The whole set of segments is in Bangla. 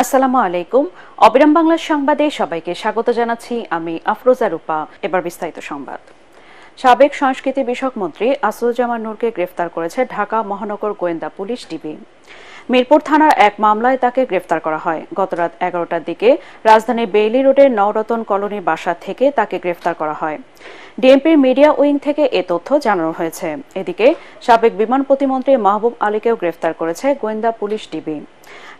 আসসালামু আলাইকুম অবিরাম বাংলা সংবাদে সবাইকে স্বাগত জানাচ্ছি আমি আফরোজা রূপা এবার বিস্তারিত সংবাদ সাবেক সংস্কৃতি বিষয়ক মন্ত্রী আসুজ্জামান নূরকে গ্রেফতার করেছে ঢাকা মহানগর গোয়েন্দা পুলিশ ডিবি মিরপুর থানার এক মামলায় তাকে গ্রেফতার করা হয় গতরাত এগারোটার দিকে রাজধানীর বেইলি রোডের নওরতন কলোনি বাসা থেকে তাকে গ্রেফতার করা হয় ডিএমপির মিডিয়া উইং থেকে এ তথ্য জানানো হয়েছে এদিকে সাবেক বিমান প্রতিমন্ত্রী মাহবুব আলীকেও গ্রেফতার করেছে গোয়েন্দা পুলিশ ডিবি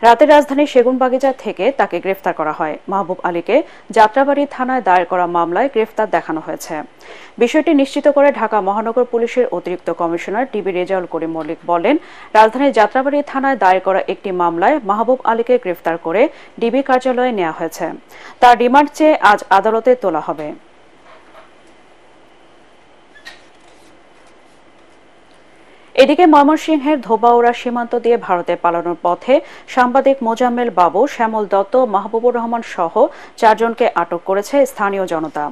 রাতে রাজধানীর সেগুনবাগিচা থেকে তাকে গ্রেফতার করা হয় মাহবুব আলীকে যাত্রাবাড়ি থানায় দায়ের করা মামলায় গ্রেফতার দেখানো হয়েছে বিষয়টি নিশ্চিত করে ঢাকা মহানগর পুলিশের অতিরিক্ত কমিশনার ডিবি রেজাউল করিম মল্লিক বলেন রাজধানীর যাত্রাবাড়ি থানায় দায়ের করা একটি মামলায় মাহবুব আলীকে গ্রেফতার করে ডিবি কার্যালয়ে নেওয়া হয়েছে তার রিমান্ড চেয়ে আজ আদালতে তোলা হবে এদিকে ময়মনসিংহের ধোবাউড়া সীমান্ত দিয়ে ভারতে পালানোর পথে সাংবাদিক মোজাম্মেল বাবু শ্যামল দত্ত মাহবুবুর রহমান সহ চারজনকে আটক করেছে স্থানীয় জনতা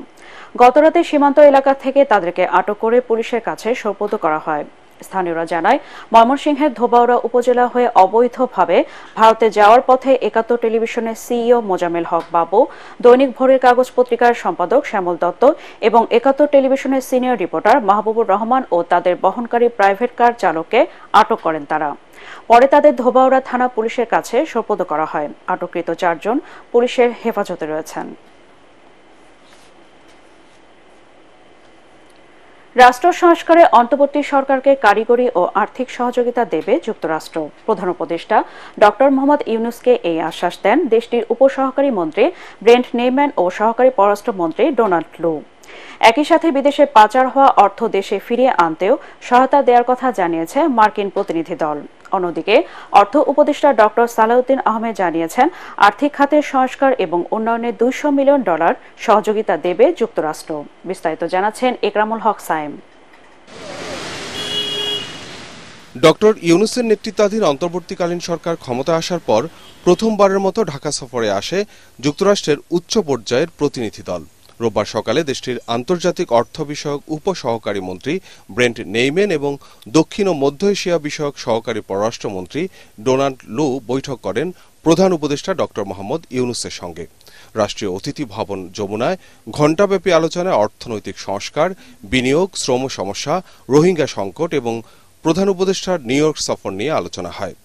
গতরাতে সীমান্ত এলাকা থেকে তাদেরকে আটক করে পুলিশের কাছে সোপর্দ করা হয় স্থানীয়রা জানায় ময়মনসিংহের ধোবাউড়া উপজেলা হয়ে অবৈধভাবে ভারতে যাওয়ার পথে একাত্তর টেলিভিশনের সিইও মোজামেল হক বাবু দৈনিক ভোরের কাগজ পত্রিকার সম্পাদক শ্যামল দত্ত এবং একাত্তর টেলিভিশনের সিনিয়র রিপোর্টার মাহবুবুর রহমান ও তাদের বহনকারী প্রাইভেট কার চালককে আটক করেন তারা পরে তাদের ধোবাউড়া থানা পুলিশের কাছে সোপদ করা হয় আটককৃত চারজন পুলিশের হেফাজতে রয়েছেন রাষ্ট্র সংস্কারে অন্তর্বর্তী সরকারকে কারিগরি ও আর্থিক সহযোগিতা দেবে যুক্তরাষ্ট্র প্রধান উপদেষ্টা ড মোহাম্মদ ইউনুসকে এই আশ্বাস দেন দেশটির উপসহকারী মন্ত্রী ব্রেন্ট নেইম্যান ও সহকারী পররাষ্ট্রমন্ত্রী ডোনাল্ড লু একই সাথে বিদেশে পাচার হওয়া অর্থ দেশে ফিরিয়ে আনতেও সহায়তা দেওয়ার কথা জানিয়েছে মার্কিন প্রতিনিধি দল অন্যদিকে অর্থ উপদেষ্টা ডক্টর সালাউদ্দিন আহমেদ জানিয়েছেন আর্থিক খাতের সংস্কার এবং উন্নয়নে দুইশো মিলিয়ন ডলার সহযোগিতা দেবে যুক্তরাষ্ট্র বিস্তারিত জানাচ্ছেন একরামুল হক সাইম ডক্টর ইউনুসের নেতৃত্বাধীন অন্তর্বর্তীকালীন সরকার ক্ষমতা আসার পর প্রথমবারের মতো ঢাকা সফরে আসে যুক্তরাষ্ট্রের উচ্চ পর্যায়ের প্রতিনিধি দল রোববার সকালে দেশটির আন্তর্জাতিক অর্থ বিষয়ক উপসহকারী মন্ত্রী ব্রেন্ট নেইমেন এবং দক্ষিণ ও মধ্য এশিয়া বিষয়ক সহকারী পররাষ্ট্রমন্ত্রী ডোনাল্ড লু বৈঠক করেন প্রধান উপদেষ্টা ডক্টর মোহাম্মদ ইউনুসের সঙ্গে রাষ্ট্রীয় অতিথি ভবন যমুনায় ঘণ্টাব্যাপী আলোচনায় অর্থনৈতিক সংস্কার বিনিয়োগ শ্রম সমস্যা রোহিঙ্গা সংকট এবং প্রধান উপদেষ্টার নিউ ইয়র্ক সফর নিয়ে আলোচনা হয়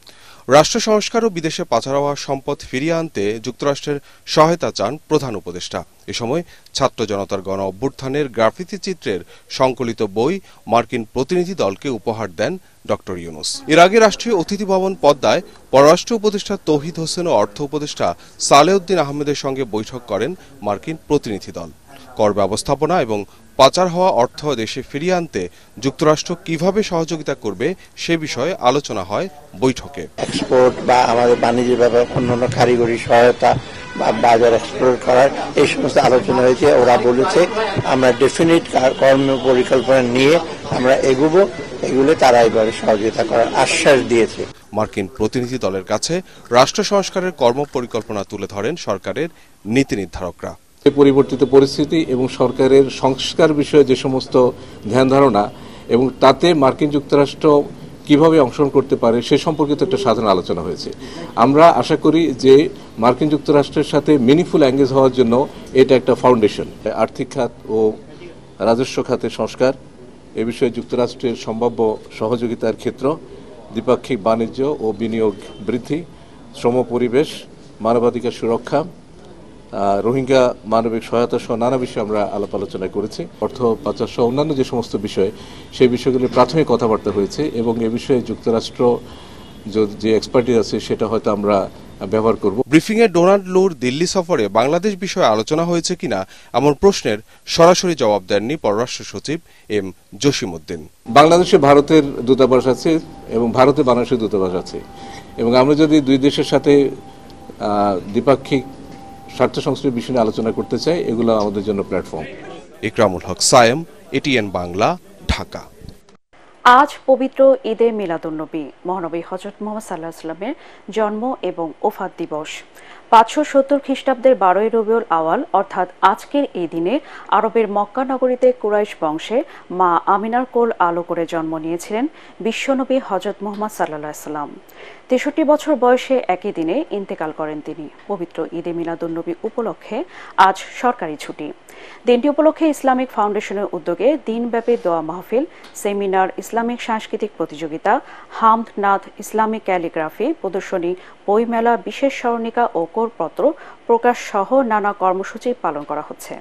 রাষ্ট্র সংস্কার ও বিদেশে পাচার হওয়া সম্পদ ফিরিয়ে আনতে যুক্তরাষ্ট্রের সহায়তা চান প্রধান উপদেষ্টা এ সময় ছাত্র জনতার গণ অভ্যুত্থানের গ্রাফিতি চিত্রের সংকলিত বই মার্কিন প্রতিনিধি দলকে উপহার দেন ডক্টর ইউনুস এর আগে রাষ্ট্রীয় অতিথি ভবন পদ্মায় পররাষ্ট্র উপদেষ্টা তৌহিদ হোসেন ও অর্থ উপদেষ্টা সালেউদ্দিন আহমেদের সঙ্গে বৈঠক করেন মার্কিন প্রতিনিধি দল কর ব্যবস্থাপনা এবং পাচার হওয়া অর্থ দেশে ফিরিয়ে আনতে যুক্তরাষ্ট্র কিভাবে সহযোগিতা করবে সে বিষয়ে আলোচনা হয় বৈঠকে এক্সপোর্ট বা আমাদের বাণিজ্য ব্যাপার অন্যান্য কারিগরি সহায়তা বা বাজার এক্সপ্লোর করার এই সমস্ত আলোচনা হয়েছে ওরা বলেছে আমরা ডেফিনিট কর্ম পরিকল্পনা নিয়ে আমরা এগুবো এগুলো তারা এবারে সহযোগিতা করার আশ্বাস দিয়েছে মার্কিন প্রতিনিধি দলের কাছে রাষ্ট্র সংস্কারের কর্ম পরিকল্পনা তুলে ধরেন সরকারের নীতি নির্ধারকরা পরিবর্তিত পরিস্থিতি এবং সরকারের সংস্কার বিষয়ে যে সমস্ত ধ্যান ধারণা এবং তাতে মার্কিন যুক্তরাষ্ট্র কিভাবে অংশগ্রহণ করতে পারে সে সম্পর্কিত একটা সাধারণ আলোচনা হয়েছে আমরা আশা করি যে মার্কিন যুক্তরাষ্ট্রের সাথে মিনিফুল অ্যাঙ্গেজ হওয়ার জন্য এটা একটা ফাউন্ডেশন আর্থিক খাত ও রাজস্ব খাতের সংস্কার এ বিষয়ে যুক্তরাষ্ট্রের সম্ভাব্য সহযোগিতার ক্ষেত্র দ্বিপাক্ষিক বাণিজ্য ও বিনিয়োগ বৃদ্ধি শ্রম পরিবেশ মানবাধিকার সুরক্ষা রোহিঙ্গা মানবিক সহায়তা সহ নানা বিষয়ে আমরা আলাপ আলোচনা করেছি অর্থ পাচার সহ অন্যান্য যে সমস্ত বিষয় সেই বিষয়গুলি প্রাথমিক কথাবার্তা হয়েছে এবং এ বিষয়ে যুক্তরাষ্ট্র যে এক্সপার্টিস আছে সেটা হয়তো আমরা ব্যবহার করব ব্রিফিংয়ে ডোনাল্ড লোর দিল্লি সফরে বাংলাদেশ বিষয়ে আলোচনা হয়েছে কিনা এমন প্রশ্নের সরাসরি জবাব দেননি পররাষ্ট্র সচিব এম জসিমউদ্দিন বাংলাদেশে ভারতের দূতাবাস আছে এবং ভারতে বাংলাদেশের দূতাবাস আছে এবং আমরা যদি দুই দেশের সাথে দ্বিপাক্ষিক স্বার্থ সংশ্লিষ্ট বিষয় নিয়ে আলোচনা করতে চাই এগুলো আমাদের জন্য প্ল্যাটফর্ম ইকরামুল হক সায়েম এটিএন বাংলা ঢাকা আজ পবিত্র ঈদে নবী মহানবী হজরত মোহাম্মদ সাল্লাহ আসলামের জন্ম এবং ওফাত দিবস পাঁচশো সত্তর খ্রিস্টাব্দের বারোই রবিউল আওয়াল অর্থাৎ আজকের এই দিনে আরবের মক্কা নগরীতে কুরাইশ বংশে মা আমিনার কোল আলো করে জন্ম নিয়েছিলেন বিশ্বনবী হজরত মোহাম্মদ সাল্লা সাল্লাম তেষট্টি বছর বয়সে একই দিনে ইন্তেকাল করেন তিনি পবিত্র ঈদে মিলাদুন্নবী উপলক্ষে আজ সরকারি ছুটি দিনটি উপলক্ষে ইসলামিক ফাউন্ডেশনের উদ্যোগে দিনব্যাপী দোয়া মাহফিল সেমিনার ইসলামিক সাংস্কৃতিক প্রতিযোগিতা হামদ নাথ ইসলামিক ক্যালিগ্রাফি প্রদর্শনী বইমেলা বিশেষ স্মরণিকা ও করপত্র সহ নানা কর্মসূচি পালন করা হচ্ছে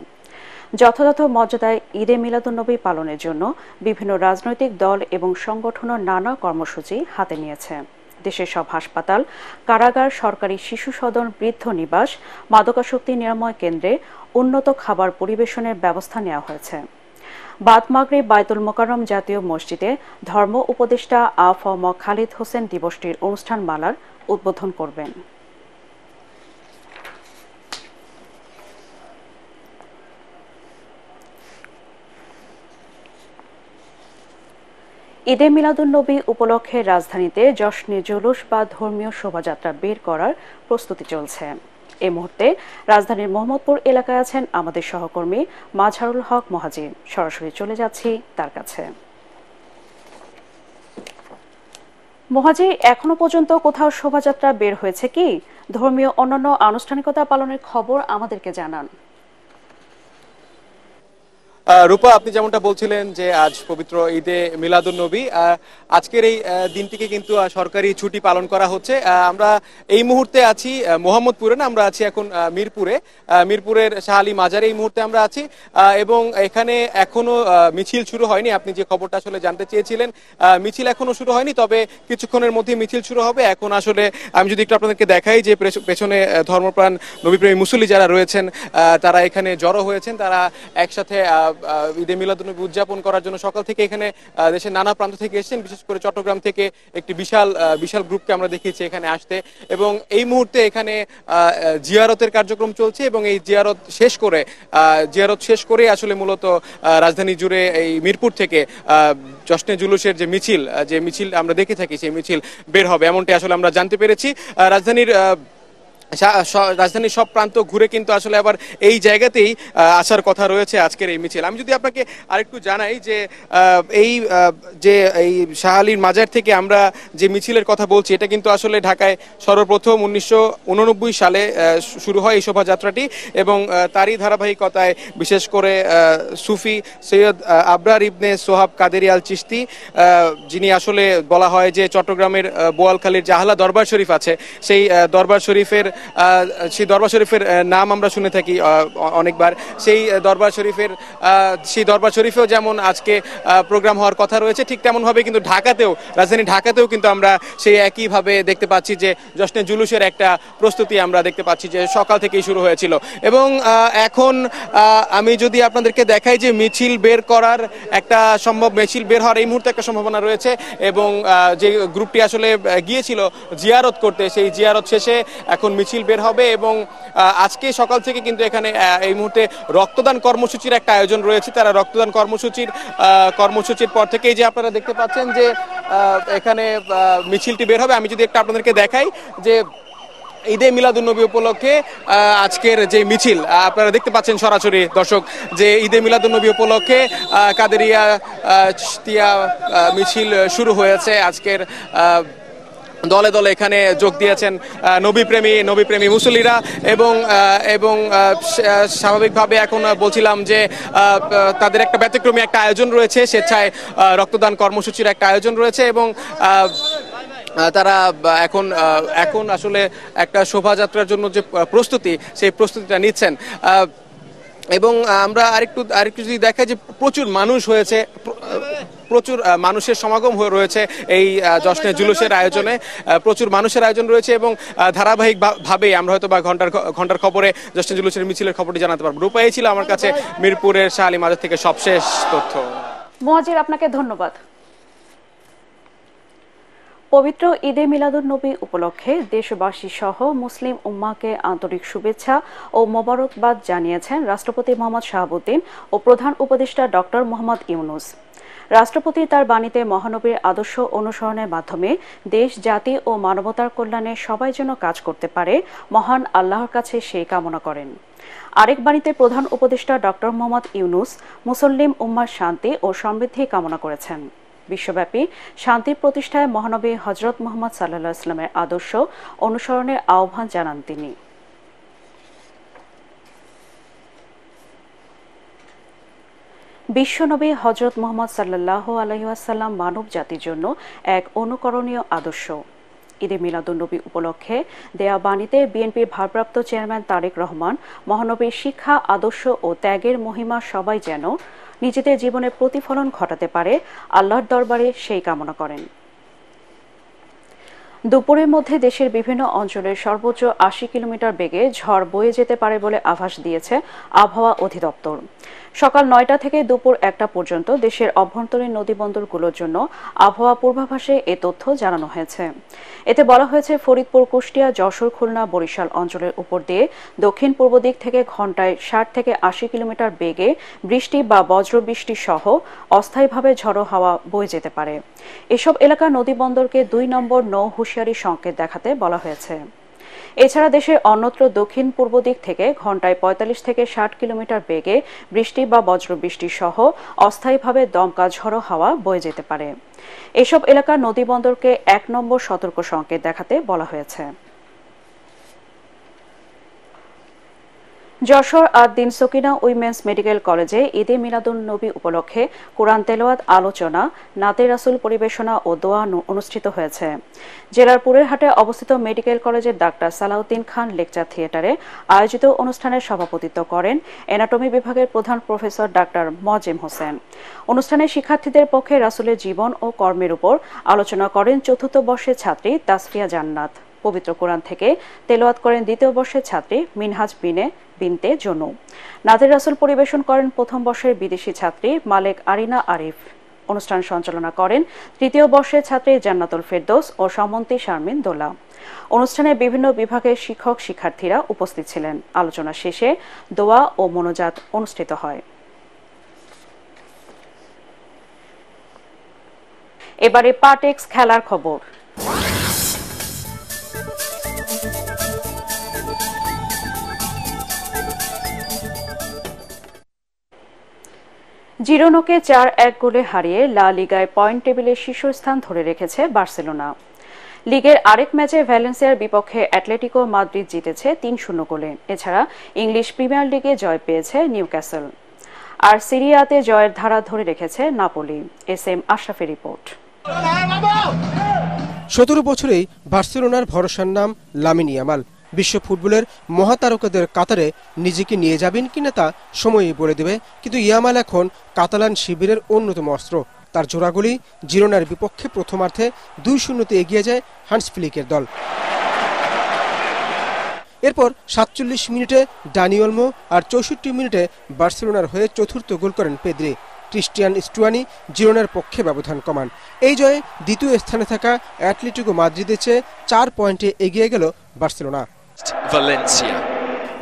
যথাযথ মর্যাদায় ঈদে মিলাদুন্নবী পালনের জন্য বিভিন্ন রাজনৈতিক দল এবং সংগঠনও নানা কর্মসূচি হাতে নিয়েছে দেশের সব হাসপাতাল কারাগার সরকারি শিশু সদন বৃদ্ধ নিবাস মাদকাসক্তি নিরাময় কেন্দ্রে উন্নত খাবার পরিবেশনের ব্যবস্থা নেওয়া হয়েছে বাদমাগরে বায়তুল মোকারম জাতীয় মসজিদে ধর্ম উপদেষ্টা আ ফ ম খালিদ হোসেন দিবসটির অনুষ্ঠানমালার উদ্বোধন করবেন ঈদে মিলাদুন্নবী উপলক্ষে রাজধানীতে জশ্নে জুলুস বা ধর্মীয় শোভাযাত্রা বের করার প্রস্তুতি চলছে এ মুহূর্তে রাজধানীর মোহাম্মদপুর এলাকায় আছেন আমাদের সহকর্মী মাঝারুল হক মহাজিন সরাসরি চলে যাচ্ছি তার কাছে মহাজি এখনো পর্যন্ত কোথাও শোভাযাত্রা বের হয়েছে কি ধর্মীয় অন্যান্য আনুষ্ঠানিকতা পালনের খবর আমাদেরকে জানান রূপা আপনি যেমনটা বলছিলেন যে আজ পবিত্র ঈদে মিলাদুল নবী আজকের এই দিনটিকে কিন্তু সরকারি ছুটি পালন করা হচ্ছে আমরা এই মুহূর্তে আছি মোহাম্মদপুরে না আমরা আছি এখন মিরপুরে মিরপুরের শাহালি মাজারে এই মুহূর্তে আমরা আছি এবং এখানে এখনো মিছিল শুরু হয়নি আপনি যে খবরটা আসলে জানতে চেয়েছিলেন মিছিল এখনো শুরু হয়নি তবে কিছুক্ষণের মধ্যে মিছিল শুরু হবে এখন আসলে আমি যদি একটু আপনাদেরকে দেখাই যে পেছনে ধর্মপ্রাণ নবীপ্রেমী মুসল্লি যারা রয়েছেন তারা এখানে জড়ো হয়েছেন তারা একসাথে ঈদে মিলাদুনবী উদযাপন করার জন্য সকাল থেকে এখানে দেশের নানা প্রান্ত থেকে এসেছেন বিশেষ করে চট্টগ্রাম থেকে একটি বিশাল বিশাল গ্রুপকে আমরা দেখিয়েছি এখানে আসতে এবং এই মুহূর্তে এখানে জিয়ারতের কার্যক্রম চলছে এবং এই জিয়ারত শেষ করে জিয়ারত শেষ করে আসলে মূলত রাজধানী জুড়ে এই মিরপুর থেকে জশ্নে জুলুসের যে মিছিল যে মিছিল আমরা দেখে থাকি সেই মিছিল বের হবে এমনটি আসলে আমরা জানতে পেরেছি রাজধানীর আচ্ছা, রাজধানীর সব প্রান্ত ঘুরে কিন্তু আসলে আবার এই জায়গাতেই আসার কথা রয়েছে আজকের এই মিছিল আমি যদি আপনাকে আরেকটু জানাই যে এই যে এই শাহালির মাজার থেকে আমরা যে মিছিলের কথা বলছি এটা কিন্তু আসলে ঢাকায় সর্বপ্রথম উনিশশো সালে শুরু হয় এই শোভাযাত্রাটি এবং তারই ধারাবাহিকতায় বিশেষ করে সুফি সৈয়দ আবরার ইবনে সোহাব কাদেরিয়াল চিস্তি যিনি আসলে বলা হয় যে চট্টগ্রামের বোয়ালখালীর জাহালা দরবার শরীফ আছে সেই দরবার শরীফের সেই দরবার শরীফের নাম আমরা শুনে থাকি অনেকবার সেই দরবার শরীফের সেই দরবার শরীফেও যেমন আজকে প্রোগ্রাম হওয়ার কথা রয়েছে ঠিক তেমনভাবে কিন্তু ঢাকাতেও রাজধানী ঢাকাতেও কিন্তু আমরা সেই একইভাবে দেখতে পাচ্ছি যে জশ্নে জুলুসের একটা প্রস্তুতি আমরা দেখতে পাচ্ছি যে সকাল থেকেই শুরু হয়েছিল এবং এখন আমি যদি আপনাদেরকে দেখাই যে মিছিল বের করার একটা সম্ভব মিছিল বের হওয়ার এই মুহূর্তে একটা সম্ভাবনা রয়েছে এবং যে গ্রুপটি আসলে গিয়েছিল জিয়ারত করতে সেই জিয়ারত শেষে এখন মিছিল বের হবে এবং আজকে সকাল থেকে কিন্তু এখানে এই মুহূর্তে রক্তদান কর্মসূচির একটা আয়োজন রয়েছে তারা রক্তদান কর্মসূচির কর্মসূচির পর থেকেই যে আপনারা দেখতে পাচ্ছেন যে এখানে মিছিলটি বের হবে আমি যদি একটা আপনাদেরকে দেখাই যে ঈদে মিলাদুন্নবী উপলক্ষে আজকের যে মিছিল আপনারা দেখতে পাচ্ছেন সরাসরি দর্শক যে ঈদে মিলাদুন্নবী উপলক্ষে কাদেরিয়া মিছিল শুরু হয়েছে আজকের দলে দলে এখানে যোগ দিয়েছেন নবীপ্রেমী নবীপ্রেমী মুসলিরা এবং এবং স্বাভাবিকভাবে এখন বলছিলাম যে তাদের একটা ব্যতিক্রমী একটা আয়োজন রয়েছে স্বেচ্ছায় রক্তদান কর্মসূচির একটা আয়োজন রয়েছে এবং তারা এখন এখন আসলে একটা শোভাযাত্রার জন্য যে প্রস্তুতি সেই প্রস্তুতিটা নিচ্ছেন এবং আমরা আরেকটু আরেকটু যদি দেখা যে প্রচুর মানুষ হয়েছে প্রচুর মানুষের সমাগম হয়ে রয়েছে এই জশ্নে জুলুসের আয়োজনে প্রচুর মানুষের আয়োজন রয়েছে এবং ধারাবাহিকভাবেই আমরা হয়তো বা ঘন্টার ঘন্টার খবরে জশ্নে জুলুসের মিছিলের খবরটি জানাতে পারবো রূপাই ছিল আমার কাছে মিরপুরের শাহ মাজার থেকে সবশেষ তথ্য মোয়াজির আপনাকে ধন্যবাদ পবিত্র ঈদে মিলাদুন নবী উপলক্ষে দেশবাসী সহ মুসলিম উম্মাকে আন্তরিক শুভেচ্ছা ও মোবারকবাদ জানিয়েছেন রাষ্ট্রপতি মোহাম্মদ শাহাবুদ্দিন ও প্রধান উপদেষ্টা ডক্টর মোহাম্মদ ইউনুস রাষ্ট্রপতি তার বাণীতে মহানবীর আদর্শ অনুসরণের মাধ্যমে দেশ জাতি ও মানবতার কল্যাণে সবাই যেন কাজ করতে পারে মহান আল্লাহর কাছে সেই কামনা করেন আরেক বাণীতে প্রধান উপদেষ্টা ডক্টর মোহাম্মদ ইউনুস মুসল্লিম উম্মার শান্তি ও সমৃদ্ধি কামনা করেছেন বিশ্বব্যাপী শান্তি প্রতিষ্ঠায় মহানবী হজরত মোহাম্মদ সাল্লা ইসলামের আদর্শ অনুসরণের আহ্বান জানান তিনি বিশ্বনবী হজরত মোহাম্মদ সাল্লাহ আলহিহাসাল্লাম মানব জাতির জন্য এক অনুকরণীয় আদর্শ ঈদে মিলাদুন্নবী উপলক্ষে দেয়া বাণীতে বিএনপির ভারপ্রাপ্ত চেয়ারম্যান তারেক রহমান মহানবীর শিক্ষা আদর্শ ও ত্যাগের মহিমা সবাই যেন নিজেদের জীবনে প্রতিফলন ঘটাতে পারে আল্লাহর দরবারে সেই কামনা করেন দুপুরের মধ্যে দেশের বিভিন্ন অঞ্চলে সর্বোচ্চ আশি কিলোমিটার বেগে ঝড় বয়ে যেতে পারে বলে আভাস দিয়েছে আবহাওয়া অধিদপ্তর সকাল নয়টা থেকে দুপুর একটা পর্যন্ত দেশের অভ্যন্তরীণ নদীবন্দরগুলোর জন্য আবহাওয়া পূর্বাভাসে এ তথ্য জানানো হয়েছে এতে বলা হয়েছে ফরিদপুর কুষ্টিয়া যশোর খুলনা বরিশাল অঞ্চলের উপর দিয়ে দক্ষিণ পূর্ব দিক থেকে ঘন্টায় ষাট থেকে আশি কিলোমিটার বেগে বৃষ্টি বা বজ্রবৃষ্টি সহ অস্থায়ীভাবে ঝড়ো হাওয়া বয়ে যেতে পারে এসব এলাকা নদীবন্দরকে দুই নম্বর নৌ হুঁশিয়ারি সংকেত দেখাতে বলা হয়েছে এছাড়া দেশের অন্যত্র দক্ষিণ পূর্ব দিক থেকে ঘন্টায় পঁয়তাল্লিশ থেকে ষাট কিলোমিটার বেগে বৃষ্টি বা বজ্রবৃষ্টি সহ অস্থায়ীভাবে দমকা ঝড়ো হাওয়া বয়ে যেতে পারে এসব এলাকার নদীবন্দরকে এক নম্বর সতর্ক সংকেত দেখাতে বলা হয়েছে যশোর আর দিন সকিনা উইমেন্স মেডিকেল কলেজে ঈদে মিলাদুল নবী উপলক্ষে কোরআন তেলোয়াত আলোচনা নাতে রাসুল পরিবেশনা ও দোয়া অনুষ্ঠিত হয়েছে জেলার পুরেরহাটে অবস্থিত মেডিকেল কলেজের ডাক্তার সালাউদ্দিন খান লেকচার থিয়েটারে আয়োজিত অনুষ্ঠানে সভাপতিত্ব করেন অ্যানাটমি বিভাগের প্রধান প্রফেসর ডাক্তার মজেম হোসেন অনুষ্ঠানে শিক্ষার্থীদের পক্ষে রাসুলের জীবন ও কর্মের উপর আলোচনা করেন চতুর্থ বর্ষের ছাত্রী তাসফিয়া জান্নাত পবিত্র কোরআন থেকে তেলোয়াত করেন দ্বিতীয় বর্ষের ছাত্রী মিনহাজ বিনে বিনতে জনু নাজির রাসুল পরিবেশন করেন প্রথম বর্ষের বিদেশি ছাত্রী মালেক আরিনা আরিফ অনুষ্ঠান সঞ্চালনা করেন তৃতীয় বর্ষের ছাত্রী জান্নাতুল ফেরদোস ও সমন্তি শারমিন দোলা অনুষ্ঠানে বিভিন্ন বিভাগের শিক্ষক শিক্ষার্থীরা উপস্থিত ছিলেন আলোচনা শেষে দোয়া ও মনোজাত অনুষ্ঠিত হয় এবারে পার্টেক্স খেলার খবর জিরোনোকে চার এক গোলে হারিয়ে লা লিগায় পয়েন্ট টেবিলে শীর্ষস্থান ধরে রেখেছে বার্সেলোনা লিগের আরেক ম্যাচে ভ্যালেন্সিয়ার বিপক্ষে অ্যাটলেটিকো মাদ্রিদ জিতেছে তিন শূন্য গোলে এছাড়া ইংলিশ প্রিমিয়ার লিগে জয় পেয়েছে নিউ ক্যাসেল আর সিরিয়াতে জয়ের ধারা ধরে রেখেছে নাপোলি এস এম আশরাফের রিপোর্ট সতেরো বছরেই বার্সেলোনার ভরসার নাম লামিনিয়ামাল বিশ্ব ফুটবলের মহাতারকাদের কাতারে নিজেকে নিয়ে যাবেন কিনা তা সময়ই বলে দেবে কিন্তু ইয়ামাল এখন কাতালান শিবিরের অন্যতম অস্ত্র তার জোড়াগুলি জিরোনার বিপক্ষে প্রথমার্ধে দুই শূন্যতে এগিয়ে যায় হান্স দল এরপর সাতচল্লিশ মিনিটে ডানিওলমো আর চৌষট্টি মিনিটে বার্সেলোনার হয়ে চতুর্থ গোল করেন পেদ্রি ক্রিস্টিয়ান স্টুয়ানি জিরোনার পক্ষে ব্যবধান কমান এই জয়ে দ্বিতীয় স্থানে থাকা অ্যাটলেটিকো মাদ্রিদের চেয়ে চার পয়েন্টে এগিয়ে গেল বার্সেলোনা ভ্যালেন্সিয়া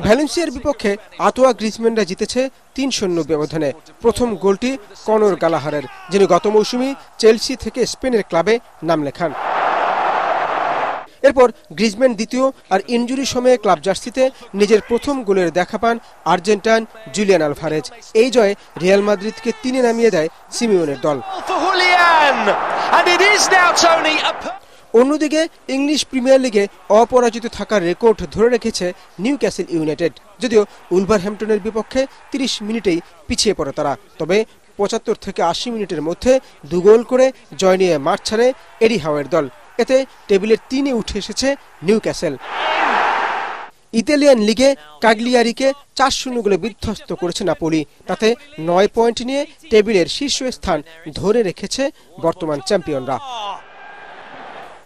ভ্যালেন্সিয়ার বিপক্ষে আতোয়া গ্রিজম্যানরা জিতেছে তিন শূন্য ব্যবধানে প্রথম গোলটি কনর গালাহারের যিনি গত মৌসুমি চেলসি থেকে স্পেনের ক্লাবে নাম লেখান এরপর গ্রিজম্যান দ্বিতীয় আর ইঞ্জুরি সময়ে ক্লাব জার্সিতে নিজের প্রথম গোলের দেখা পান আর্জেন্টাইন জুলিয়ান আলভারেজ এই জয়ে রিয়াল মাদ্রিদকে তিনে নামিয়ে দেয় সিমিওনের দল অন্যদিকে ইংলিশ প্রিমিয়ার লিগে অপরাজিত থাকার রেকর্ড ধরে রেখেছে নিউ ক্যাসেল ইউনাইটেড যদিও উলভারহ্যাম্পটনের বিপক্ষে ৩০ মিনিটেই পিছিয়ে পড়ে তারা তবে পঁচাত্তর থেকে আশি মিনিটের মধ্যে দু গোল করে জয় নিয়ে মাঠ ছাড়ে এডি হাওয়ের দল এতে টেবিলের তিনে উঠে এসেছে নিউ ক্যাসেল ইতালিয়ান লিগে কাগলিয়ারিকে চার শূন্য গোলে বিধ্বস্ত করেছে নাপোলি তাতে নয় পয়েন্ট নিয়ে টেবিলের শীর্ষস্থান ধরে রেখেছে বর্তমান চ্যাম্পিয়নরা